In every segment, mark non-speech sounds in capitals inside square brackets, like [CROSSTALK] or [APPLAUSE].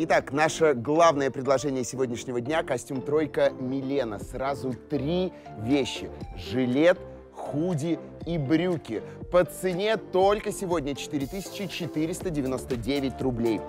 Итак, наше главное предложение сегодняшнего дня – костюм «Тройка» Милена. Сразу три вещи – жилет, худи и брюки по цене только сегодня 4499 рублей.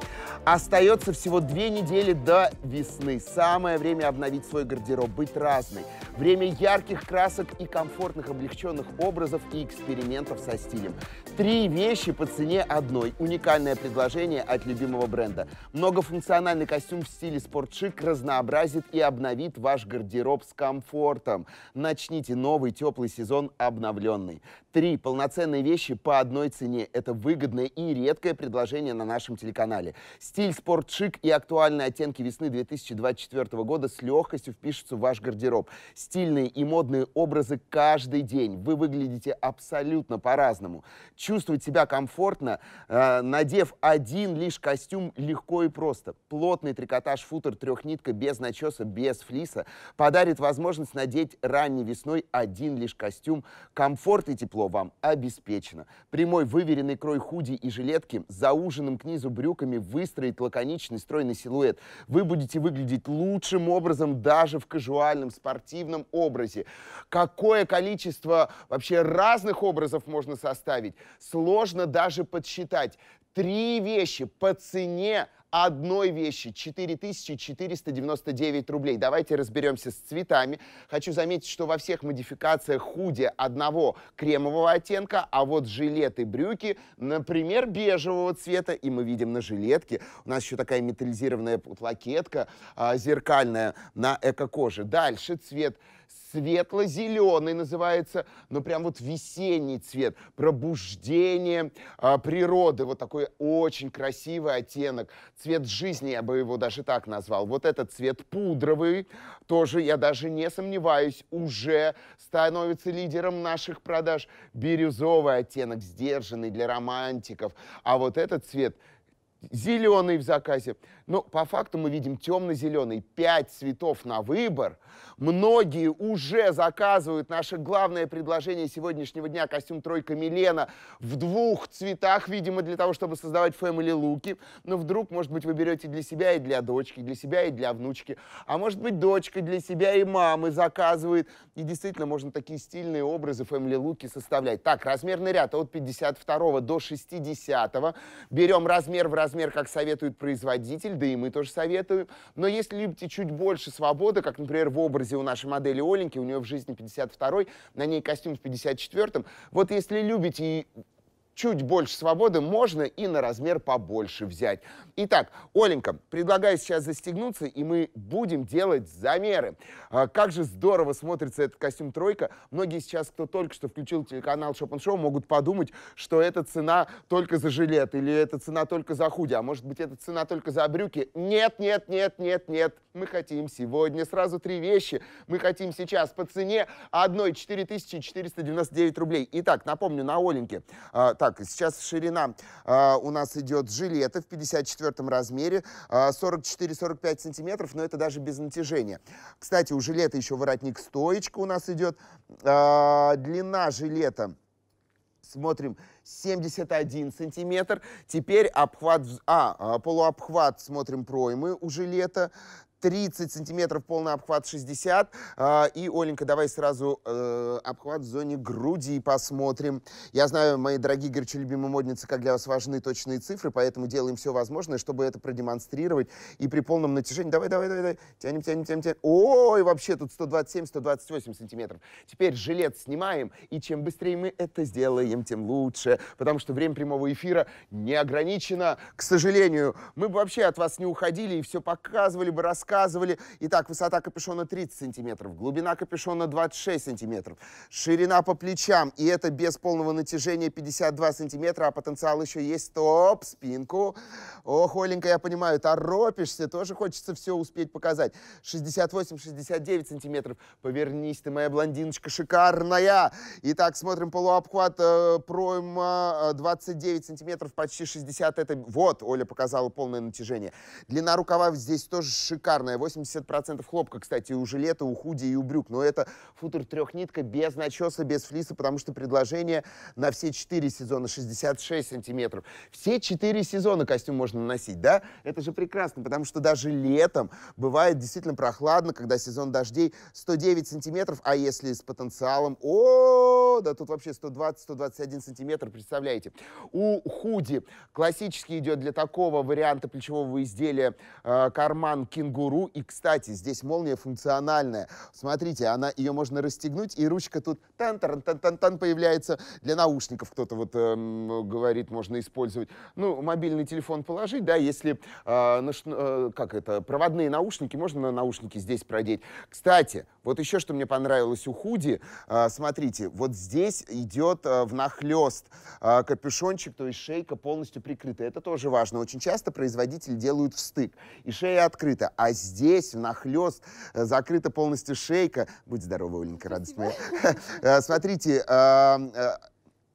Остается всего две недели до весны. Самое время обновить свой гардероб, быть разной. Время ярких красок и комфортных облегченных образов и экспериментов со стилем. Три вещи по цене одной. Уникальное предложение от любимого бренда. Многофункциональный костюм в стиле спортшик разнообразит и обновит ваш гардероб с комфортом. Начните новый теплый сезон обновленный. Три полноценные вещи по одной цене. Это выгодное и редкое предложение на нашем телеканале. Стиль спорт-шик и актуальные оттенки весны 2024 года с легкостью впишутся в ваш гардероб. Стильные и модные образы каждый день. Вы выглядите абсолютно по-разному. Чувствовать себя комфортно, э, надев один лишь костюм, легко и просто. Плотный трикотаж футер трехнитка без начеса, без флиса подарит возможность надеть ранней весной один лишь костюм. Комфорт и тепло вам обеспечено. Прямой выверенный крой худи и жилетки, зауженным к низу брюками выстроит лаконичный стройный силуэт. Вы будете выглядеть лучшим образом даже в кажуальном спортивном образе. Какое количество вообще разных образов можно составить, сложно даже подсчитать. Три вещи по цене одной вещи 4499 рублей. Давайте разберемся с цветами. Хочу заметить, что во всех модификациях худи одного кремового оттенка, а вот жилеты, брюки, например, бежевого цвета, и мы видим на жилетке, у нас еще такая металлизированная лакетка а, зеркальная на эко-коже. Дальше цвет светло-зеленый называется, но прям вот весенний цвет, пробуждение а, природы, вот такой очень красивый оттенок, цвет жизни, я бы его даже так назвал. Вот этот цвет пудровый, тоже, я даже не сомневаюсь, уже становится лидером наших продаж. Бирюзовый оттенок, сдержанный для романтиков, а вот этот цвет – зеленый в заказе. Но по факту мы видим темно-зеленый. Пять цветов на выбор. Многие уже заказывают наше главное предложение сегодняшнего дня. Костюм «Тройка Милена» в двух цветах, видимо, для того, чтобы создавать фэмили луки. Но вдруг, может быть, вы берете для себя и для дочки, для себя и для внучки. А может быть, дочка для себя и мамы заказывает. И действительно, можно такие стильные образы фэмили луки составлять. Так, размерный ряд от 52 до 60. -го. Берем размер в размер размер, как советует производитель, да и мы тоже советуем. Но если любите чуть больше свободы, как, например, в образе у нашей модели Оленьки, у нее в жизни 52-й, на ней костюм в 54-м, вот если любите и чуть больше свободы, можно и на размер побольше взять. Итак, Оленька, предлагаю сейчас застегнуться, и мы будем делать замеры. А, как же здорово смотрится этот костюм «Тройка». Многие сейчас, кто только что включил телеканал Шопен Шоу, могут подумать, что это цена только за жилет, или это цена только за худи, а может быть, это цена только за брюки. Нет, нет, нет, нет, нет. Мы хотим сегодня сразу три вещи. Мы хотим сейчас по цене одной 4499 рублей. Итак, напомню, на Оленьке. А, так, так, сейчас ширина э, у нас идет жилета в 54 размере, э, а, 44-45 сантиметров, но это даже без натяжения. Кстати, у жилета еще воротник-стоечка у нас идет, э, длина жилета смотрим 71 сантиметр. Теперь обхват, а, полуобхват смотрим проймы у жилета. 30 сантиметров, полный обхват 60. А, и, Оленька, давай сразу э, обхват в зоне груди посмотрим. Я знаю, мои дорогие горячо любимые модницы, как для вас важны точные цифры, поэтому делаем все возможное, чтобы это продемонстрировать. И при полном натяжении, давай, давай, давай, давай. тянем, тянем, тянем, тянем. Ой, вообще тут 127-128 сантиметров. Теперь жилет снимаем, и чем быстрее мы это сделаем, тем лучше, потому что время прямого эфира не ограничено, к сожалению. Мы бы вообще от вас не уходили и все показывали бы, рассказывали рассказывали. Итак, высота капюшона 30 сантиметров, глубина капюшона 26 сантиметров, ширина по плечам, и это без полного натяжения 52 сантиметра, а потенциал еще есть. Стоп, спинку. Ох, Оленька, я понимаю, торопишься, тоже хочется все успеть показать. 68-69 сантиметров. Повернись ты, моя блондиночка шикарная. Итак, смотрим полуобхват э, пройма 29 э, сантиметров, почти 60. Это вот, Оля показала полное натяжение. Длина рукава здесь тоже шикарная шикарная. 80% хлопка, кстати, у жилета, у худи и у брюк. Но это футер трехнитка без начеса, без флиса, потому что предложение на все четыре сезона 66 сантиметров. Все четыре сезона костюм можно носить, да? Это же прекрасно, потому что даже летом бывает действительно прохладно, когда сезон дождей 109 сантиметров, а если с потенциалом, о, да тут вообще 120-121 сантиметр, представляете. У худи классически идет для такого варианта плечевого изделия э, карман кенгуру, Mail.ru. И, кстати, здесь молния функциональная. Смотрите, она, ее можно расстегнуть, и ручка тут тан тан тан тан тан появляется. Для наушников кто-то вот эм, говорит, можно использовать. Ну, мобильный телефон положить, да, если, э, на, э, как это, проводные наушники, можно на наушники здесь продеть. Кстати, вот еще что мне понравилось у худи. А, смотрите, вот здесь идет а, в нахлест а, капюшончик, то есть шейка полностью прикрыта. Это тоже важно. Очень часто производители делают встык, и шея открыта. А здесь в нахлест э, закрыта полностью шейка. Будь здорова, Оленька, радость моя. [LAUGHS] Э, смотрите, э,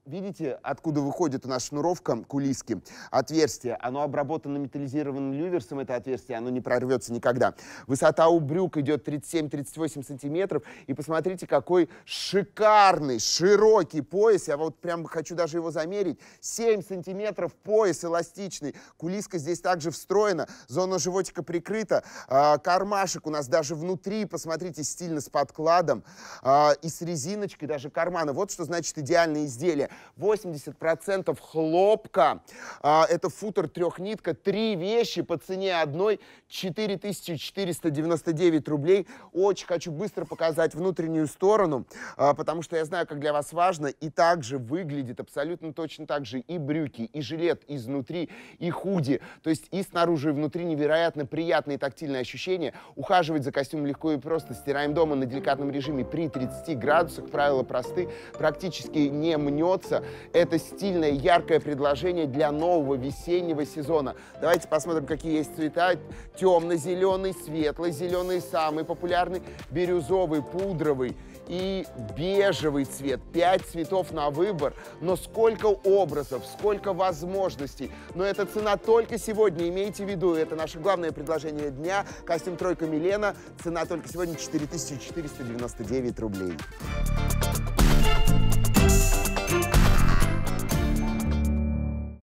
Видите, откуда выходит у нас шнуровка кулиски? Отверстие. Оно обработано металлизированным люверсом, это отверстие, оно не прорвется никогда. Высота у брюк идет 37-38 сантиметров. И посмотрите, какой шикарный, широкий пояс. Я вот прям хочу даже его замерить. 7 сантиметров пояс эластичный. Кулиска здесь также встроена. Зона животика прикрыта. А, кармашек у нас даже внутри, посмотрите, стильно с подкладом. А, и с резиночкой даже кармана. Вот что значит идеальное изделие. 80% хлопка. А, это футер трехнитка. Три вещи по цене одной 4499 рублей. Очень хочу быстро показать внутреннюю сторону, а, потому что я знаю, как для вас важно. И также выглядит абсолютно точно так же и брюки, и жилет изнутри, и худи. То есть и снаружи, и внутри невероятно приятные тактильные ощущения. Ухаживать за костюмом легко и просто. Стираем дома на деликатном режиме при 30 градусах. Правила просты, практически не мнет нравится. Это стильное, яркое предложение для нового весеннего сезона. Давайте посмотрим, какие есть цвета. Темно-зеленый, светло-зеленый, самый популярный, бирюзовый, пудровый и бежевый цвет. Пять цветов на выбор, но сколько образов, сколько возможностей. Но эта цена только сегодня, имейте в виду, это наше главное предложение дня. Костюм «Тройка Милена», цена только сегодня 4499 рублей.